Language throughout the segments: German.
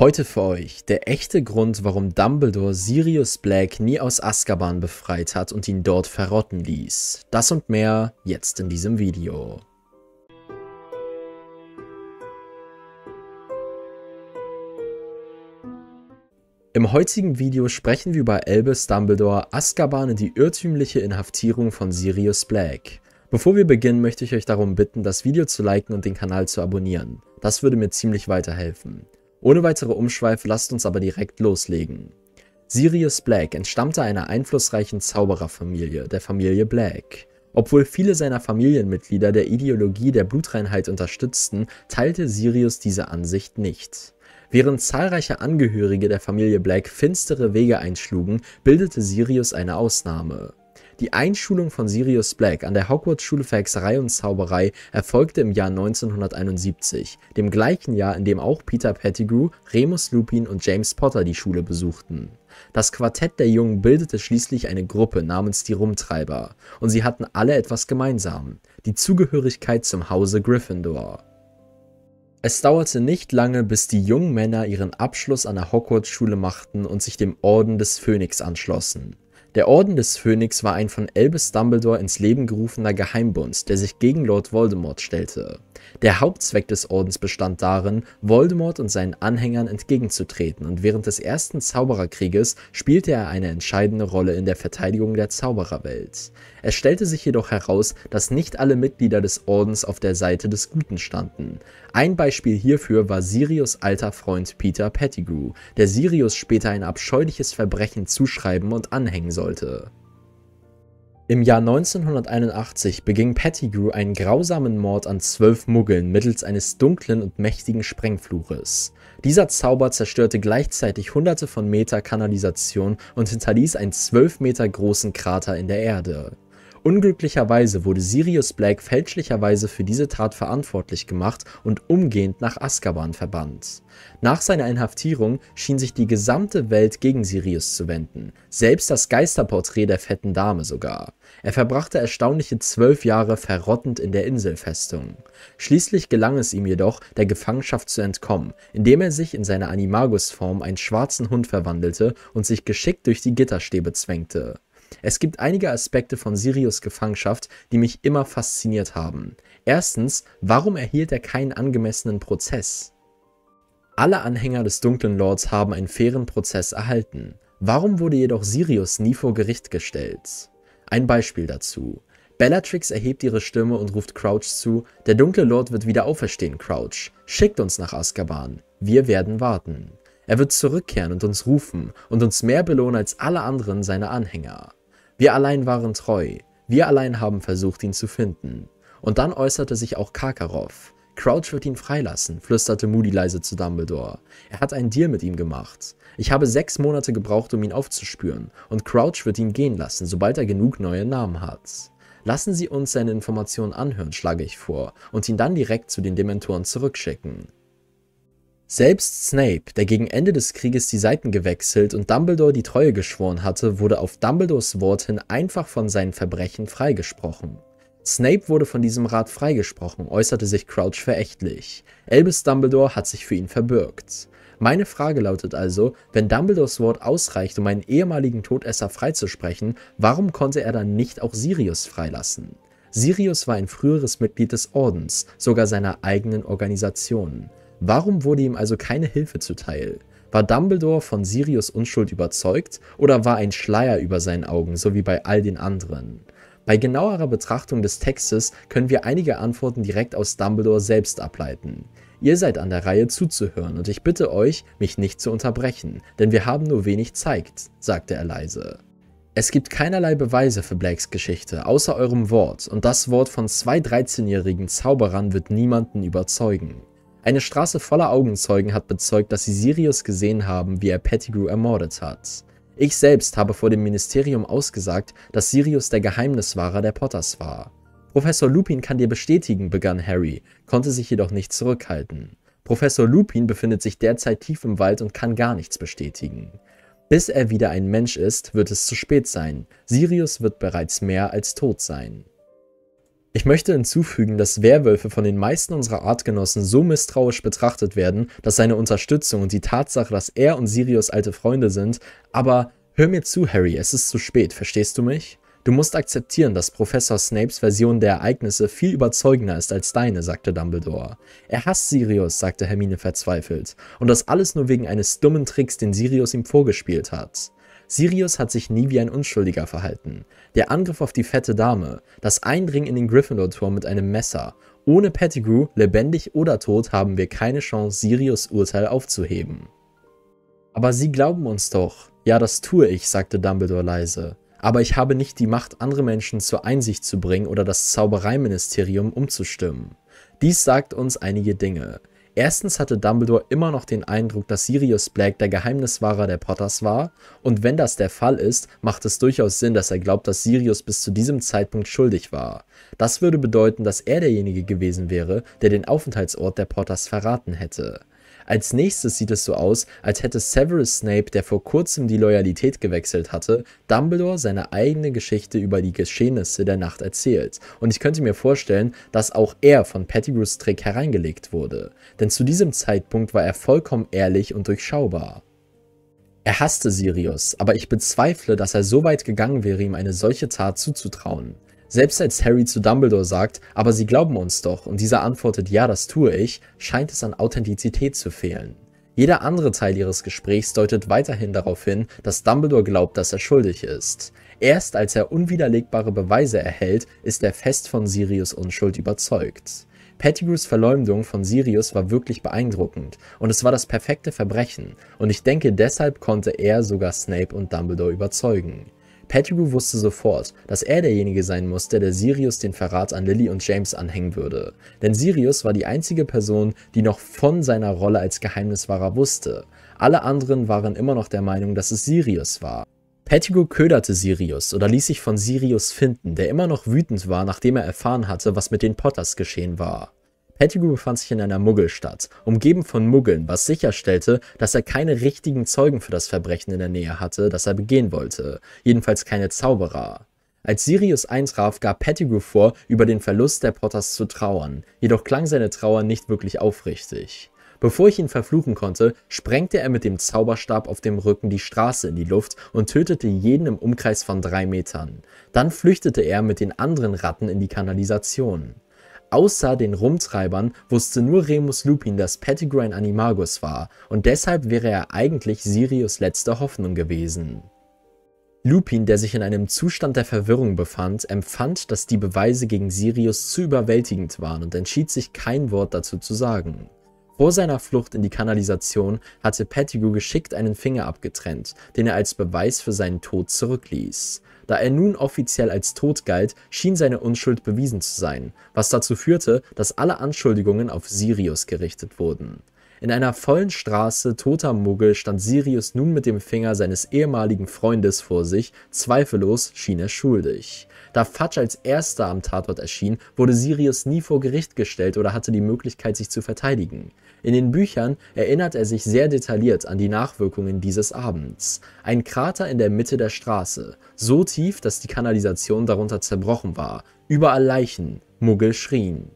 Heute für euch der echte Grund, warum Dumbledore Sirius Black nie aus Azkaban befreit hat und ihn dort verrotten ließ. Das und mehr jetzt in diesem Video. Im heutigen Video sprechen wir über Albus Dumbledore, Azkaban und die irrtümliche Inhaftierung von Sirius Black. Bevor wir beginnen, möchte ich euch darum bitten, das Video zu liken und den Kanal zu abonnieren. Das würde mir ziemlich weiterhelfen. Ohne weitere Umschweife lasst uns aber direkt loslegen. Sirius Black entstammte einer einflussreichen Zaubererfamilie, der Familie Black. Obwohl viele seiner Familienmitglieder der Ideologie der Blutreinheit unterstützten, teilte Sirius diese Ansicht nicht. Während zahlreiche Angehörige der Familie Black finstere Wege einschlugen, bildete Sirius eine Ausnahme. Die Einschulung von Sirius Black an der Hogwarts-Schule für Hexerei und Zauberei erfolgte im Jahr 1971, dem gleichen Jahr, in dem auch Peter Pettigrew, Remus Lupin und James Potter die Schule besuchten. Das Quartett der Jungen bildete schließlich eine Gruppe namens die Rumtreiber, und sie hatten alle etwas gemeinsam, die Zugehörigkeit zum Hause Gryffindor. Es dauerte nicht lange, bis die jungen Männer ihren Abschluss an der Hogwarts-Schule machten und sich dem Orden des Phönix anschlossen. Der Orden des Phönix war ein von Albus Dumbledore ins Leben gerufener Geheimbund, der sich gegen Lord Voldemort stellte. Der Hauptzweck des Ordens bestand darin, Voldemort und seinen Anhängern entgegenzutreten und während des ersten Zaubererkrieges spielte er eine entscheidende Rolle in der Verteidigung der Zaubererwelt. Es stellte sich jedoch heraus, dass nicht alle Mitglieder des Ordens auf der Seite des Guten standen. Ein Beispiel hierfür war Sirius alter Freund Peter Pettigrew, der Sirius später ein abscheuliches Verbrechen zuschreiben und anhängen sollte. Im Jahr 1981 beging Pettigrew einen grausamen Mord an zwölf Muggeln mittels eines dunklen und mächtigen Sprengfluches. Dieser Zauber zerstörte gleichzeitig hunderte von Meter Kanalisation und hinterließ einen zwölf Meter großen Krater in der Erde. Unglücklicherweise wurde Sirius Black fälschlicherweise für diese Tat verantwortlich gemacht und umgehend nach Azkaban verbannt. Nach seiner Inhaftierung schien sich die gesamte Welt gegen Sirius zu wenden, selbst das Geisterporträt der fetten Dame sogar. Er verbrachte erstaunliche zwölf Jahre verrottend in der Inselfestung. Schließlich gelang es ihm jedoch, der Gefangenschaft zu entkommen, indem er sich in seine Animagus-Form einen schwarzen Hund verwandelte und sich geschickt durch die Gitterstäbe zwängte. Es gibt einige Aspekte von Sirius Gefangenschaft, die mich immer fasziniert haben. Erstens, warum erhielt er keinen angemessenen Prozess? Alle Anhänger des Dunklen Lords haben einen fairen Prozess erhalten. Warum wurde jedoch Sirius nie vor Gericht gestellt? Ein Beispiel dazu. Bellatrix erhebt ihre Stimme und ruft Crouch zu, der dunkle Lord wird wieder auferstehen, Crouch. Schickt uns nach Azkaban. Wir werden warten. Er wird zurückkehren und uns rufen und uns mehr belohnen als alle anderen seiner Anhänger. Wir allein waren treu, wir allein haben versucht, ihn zu finden. Und dann äußerte sich auch Karkaroff. Crouch wird ihn freilassen, flüsterte Moody leise zu Dumbledore. Er hat einen Deal mit ihm gemacht. Ich habe sechs Monate gebraucht, um ihn aufzuspüren, und Crouch wird ihn gehen lassen, sobald er genug neue Namen hat. Lassen Sie uns seine Informationen anhören, schlage ich vor, und ihn dann direkt zu den Dementoren zurückschicken. Selbst Snape, der gegen Ende des Krieges die Seiten gewechselt und Dumbledore die Treue geschworen hatte, wurde auf Dumbledores Wort hin einfach von seinen Verbrechen freigesprochen. Snape wurde von diesem Rat freigesprochen, äußerte sich Crouch verächtlich. Albus Dumbledore hat sich für ihn verbürgt. Meine Frage lautet also, wenn Dumbledores Wort ausreicht, um einen ehemaligen Todesser freizusprechen, warum konnte er dann nicht auch Sirius freilassen? Sirius war ein früheres Mitglied des Ordens, sogar seiner eigenen Organisation. Warum wurde ihm also keine Hilfe zuteil? War Dumbledore von Sirius Unschuld überzeugt oder war ein Schleier über seinen Augen, so wie bei all den anderen? Bei genauerer Betrachtung des Textes können wir einige Antworten direkt aus Dumbledore selbst ableiten. Ihr seid an der Reihe zuzuhören und ich bitte euch, mich nicht zu unterbrechen, denn wir haben nur wenig Zeit, sagte er leise. Es gibt keinerlei Beweise für Blakes Geschichte, außer eurem Wort, und das Wort von zwei 13-jährigen Zauberern wird niemanden überzeugen. Eine Straße voller Augenzeugen hat bezeugt, dass sie Sirius gesehen haben, wie er Pettigrew ermordet hat. Ich selbst habe vor dem Ministerium ausgesagt, dass Sirius der Geheimniswahrer der Potters war. Professor Lupin kann dir bestätigen, begann Harry, konnte sich jedoch nicht zurückhalten. Professor Lupin befindet sich derzeit tief im Wald und kann gar nichts bestätigen. Bis er wieder ein Mensch ist, wird es zu spät sein. Sirius wird bereits mehr als tot sein. Ich möchte hinzufügen, dass Werwölfe von den meisten unserer Artgenossen so misstrauisch betrachtet werden, dass seine Unterstützung und die Tatsache, dass er und Sirius alte Freunde sind, aber hör mir zu, Harry, es ist zu spät, verstehst du mich? Du musst akzeptieren, dass Professor Snapes Version der Ereignisse viel überzeugender ist als deine, sagte Dumbledore. Er hasst Sirius, sagte Hermine verzweifelt, und das alles nur wegen eines dummen Tricks, den Sirius ihm vorgespielt hat. Sirius hat sich nie wie ein Unschuldiger verhalten. Der Angriff auf die fette Dame, das Eindringen in den Gryffindor-Turm mit einem Messer. Ohne Pettigrew, lebendig oder tot, haben wir keine Chance, Sirius' Urteil aufzuheben. Aber sie glauben uns doch. Ja, das tue ich, sagte Dumbledore leise. Aber ich habe nicht die Macht, andere Menschen zur Einsicht zu bringen oder das Zaubereiministerium umzustimmen. Dies sagt uns einige Dinge. Erstens hatte Dumbledore immer noch den Eindruck, dass Sirius Black der Geheimniswahrer der Potters war, und wenn das der Fall ist, macht es durchaus Sinn, dass er glaubt, dass Sirius bis zu diesem Zeitpunkt schuldig war. Das würde bedeuten, dass er derjenige gewesen wäre, der den Aufenthaltsort der Potters verraten hätte. Als nächstes sieht es so aus, als hätte Severus Snape, der vor kurzem die Loyalität gewechselt hatte, Dumbledore seine eigene Geschichte über die Geschehnisse der Nacht erzählt. Und ich könnte mir vorstellen, dass auch er von Pettigrews Trick hereingelegt wurde. Denn zu diesem Zeitpunkt war er vollkommen ehrlich und durchschaubar. Er hasste Sirius, aber ich bezweifle, dass er so weit gegangen wäre, ihm eine solche Tat zuzutrauen. Selbst als Harry zu Dumbledore sagt, aber sie glauben uns doch, und dieser antwortet, ja, das tue ich, scheint es an Authentizität zu fehlen. Jeder andere Teil ihres Gesprächs deutet weiterhin darauf hin, dass Dumbledore glaubt, dass er schuldig ist. Erst als er unwiderlegbare Beweise erhält, ist er fest von Sirius Unschuld überzeugt. Pettigrews Verleumdung von Sirius war wirklich beeindruckend und es war das perfekte Verbrechen und ich denke deshalb konnte er sogar Snape und Dumbledore überzeugen. Pettigrew wusste sofort, dass er derjenige sein musste, der Sirius den Verrat an Lily und James anhängen würde. Denn Sirius war die einzige Person, die noch von seiner Rolle als Geheimniswahrer wusste. Alle anderen waren immer noch der Meinung, dass es Sirius war. Pettigrew köderte Sirius oder ließ sich von Sirius finden, der immer noch wütend war, nachdem er erfahren hatte, was mit den Potters geschehen war. Pettigrew befand sich in einer Muggelstadt, umgeben von Muggeln, was sicherstellte, dass er keine richtigen Zeugen für das Verbrechen in der Nähe hatte, das er begehen wollte, jedenfalls keine Zauberer. Als Sirius eintraf, gab Pettigrew vor, über den Verlust der Potters zu trauern, jedoch klang seine Trauer nicht wirklich aufrichtig. Bevor ich ihn verfluchen konnte, sprengte er mit dem Zauberstab auf dem Rücken die Straße in die Luft und tötete jeden im Umkreis von drei Metern. Dann flüchtete er mit den anderen Ratten in die Kanalisation. Außer den Rumtreibern wusste nur Remus Lupin, dass Pettigrew ein Animagus war und deshalb wäre er eigentlich Sirius letzte Hoffnung gewesen. Lupin, der sich in einem Zustand der Verwirrung befand, empfand, dass die Beweise gegen Sirius zu überwältigend waren und entschied sich kein Wort dazu zu sagen. Vor seiner Flucht in die Kanalisation hatte Pettigrew geschickt einen Finger abgetrennt, den er als Beweis für seinen Tod zurückließ. Da er nun offiziell als tot galt, schien seine Unschuld bewiesen zu sein, was dazu führte, dass alle Anschuldigungen auf Sirius gerichtet wurden. In einer vollen Straße toter Muggel stand Sirius nun mit dem Finger seines ehemaligen Freundes vor sich, zweifellos schien er schuldig. Da Fatsch als erster am Tatort erschien, wurde Sirius nie vor Gericht gestellt oder hatte die Möglichkeit, sich zu verteidigen. In den Büchern erinnert er sich sehr detailliert an die Nachwirkungen dieses Abends. Ein Krater in der Mitte der Straße, so tief, dass die Kanalisation darunter zerbrochen war. Überall Leichen, Muggel schrien.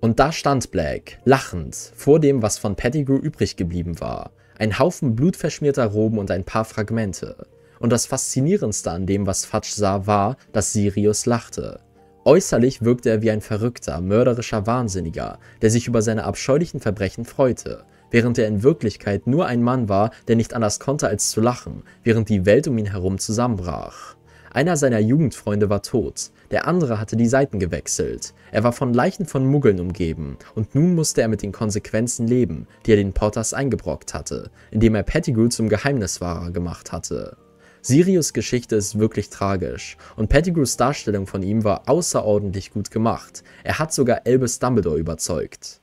Und da stand Black, lachend, vor dem, was von Pettigrew übrig geblieben war. Ein Haufen blutverschmierter Roben und ein paar Fragmente. Und das Faszinierendste an dem, was Fudge sah, war, dass Sirius lachte. Äußerlich wirkte er wie ein verrückter, mörderischer Wahnsinniger, der sich über seine abscheulichen Verbrechen freute, während er in Wirklichkeit nur ein Mann war, der nicht anders konnte als zu lachen, während die Welt um ihn herum zusammenbrach. Einer seiner Jugendfreunde war tot, der andere hatte die Seiten gewechselt. Er war von Leichen von Muggeln umgeben und nun musste er mit den Konsequenzen leben, die er den Potters eingebrockt hatte, indem er Pettigrew zum Geheimniswahrer gemacht hatte. Sirius Geschichte ist wirklich tragisch und Pettigrews Darstellung von ihm war außerordentlich gut gemacht. Er hat sogar Elvis Dumbledore überzeugt.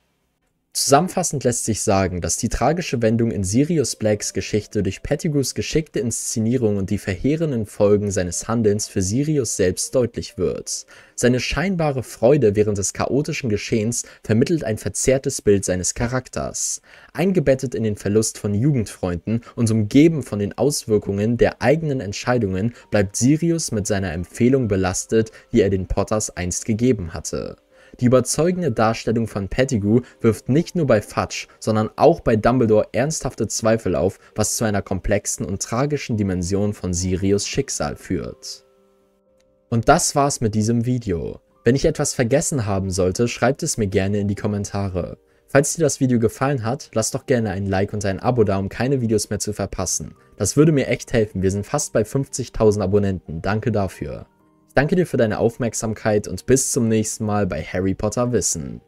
Zusammenfassend lässt sich sagen, dass die tragische Wendung in Sirius Blacks Geschichte durch Pettigrews geschickte Inszenierung und die verheerenden Folgen seines Handelns für Sirius selbst deutlich wird. Seine scheinbare Freude während des chaotischen Geschehens vermittelt ein verzerrtes Bild seines Charakters. Eingebettet in den Verlust von Jugendfreunden und umgeben von den Auswirkungen der eigenen Entscheidungen bleibt Sirius mit seiner Empfehlung belastet, die er den Potters einst gegeben hatte. Die überzeugende Darstellung von Pettigrew wirft nicht nur bei Fudge, sondern auch bei Dumbledore ernsthafte Zweifel auf, was zu einer komplexen und tragischen Dimension von Sirius Schicksal führt. Und das war's mit diesem Video. Wenn ich etwas vergessen haben sollte, schreibt es mir gerne in die Kommentare. Falls dir das Video gefallen hat, lass doch gerne ein Like und ein Abo da, um keine Videos mehr zu verpassen. Das würde mir echt helfen, wir sind fast bei 50.000 Abonnenten, danke dafür danke dir für deine Aufmerksamkeit und bis zum nächsten Mal bei Harry Potter Wissen.